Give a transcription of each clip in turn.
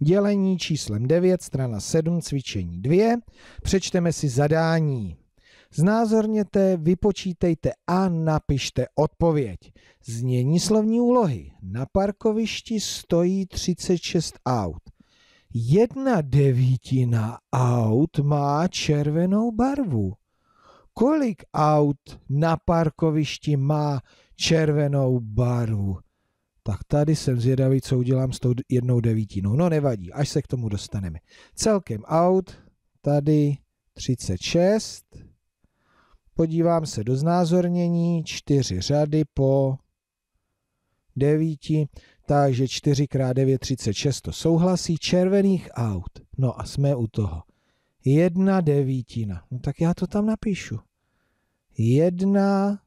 Dělení číslem 9, strana 7, cvičení 2. Přečteme si zadání. Znázorněte, vypočítejte a napište odpověď. Znění slovní úlohy. Na parkovišti stojí 36 aut. Jedna devítina aut má červenou barvu. Kolik aut na parkovišti má červenou barvu? Tak tady jsem zvědavý, co udělám s tou jednou devítinou. No nevadí, až se k tomu dostaneme. Celkem out, tady 36. Podívám se do znázornění, čtyři řady po 9, takže 4 x 9, 36, to souhlasí, červených aut. No a jsme u toho. Jedna devítina. No tak já to tam napíšu. Jedna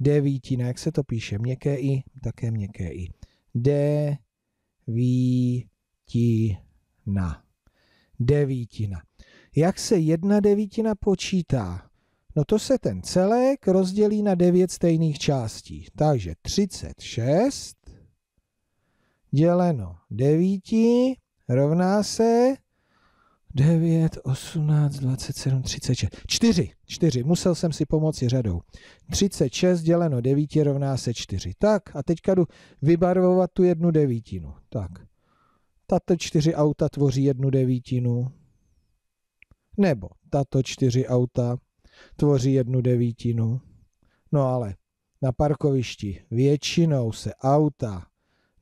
devítina, no, jak se to píše, měkké i, také měkké i. Devítina. Devítina. Jak se jedna devítina počítá? No to se ten celek rozdělí na devět stejných částí. Takže 36 děleno 9 rovná se 9, 18, 27, 36. 4, 4. Musel jsem si pomoci řadou. 36 děleno 9 rovná se 4. Tak a teďka jdu vybarvovat tu jednu devítinu. Tak. Tato čtyři auta tvoří jednu devítinu. Nebo tato čtyři auta tvoří jednu devítinu. No ale na parkovišti většinou se auta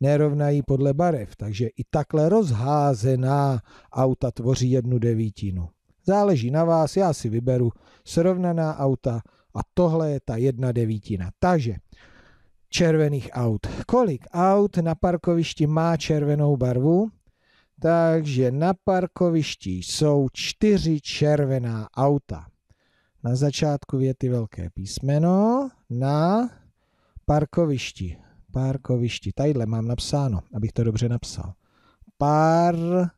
nerovnají podle barev, takže i takhle rozházená auta tvoří jednu devítinu. Záleží na vás, já si vyberu srovnaná auta a tohle je ta jedna devítina. Takže červených aut. Kolik aut na parkovišti má červenou barvu? Takže na parkovišti jsou čtyři červená auta. Na začátku věty velké písmeno na parkovišti Parkovišti. Tadyhle mám napsáno, abych to dobře napsal. Parko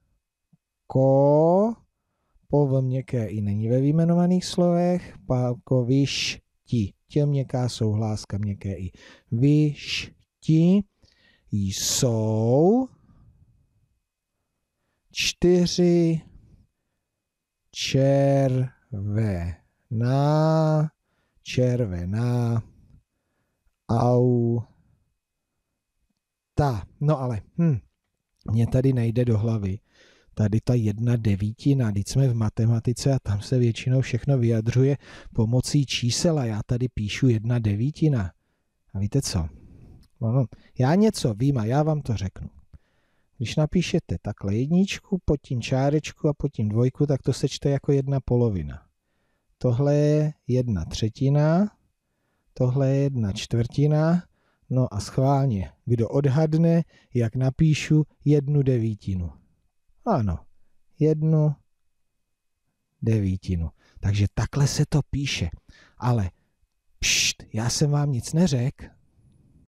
po v měkké i není ve výjmenovaných slovech. Parkovišti. těm měkká souhláska měkké i. Vyšti jsou čtyři červená, červená au ptá, no ale, hm, mě tady nejde do hlavy. Tady ta jedna devítina, teď jsme v matematice a tam se většinou všechno vyjadřuje pomocí čísel a já tady píšu jedna devítina. A víte co? No, já něco vím a já vám to řeknu. Když napíšete takhle jedničku, pod tím čárečku a pod tím dvojku, tak to sečte jako jedna polovina. Tohle je jedna třetina, tohle je jedna čtvrtina No a schválně, kdo odhadne, jak napíšu jednu devítinu. Ano, jednu devítinu. Takže takhle se to píše. Ale pšt, já jsem vám nic neřekl.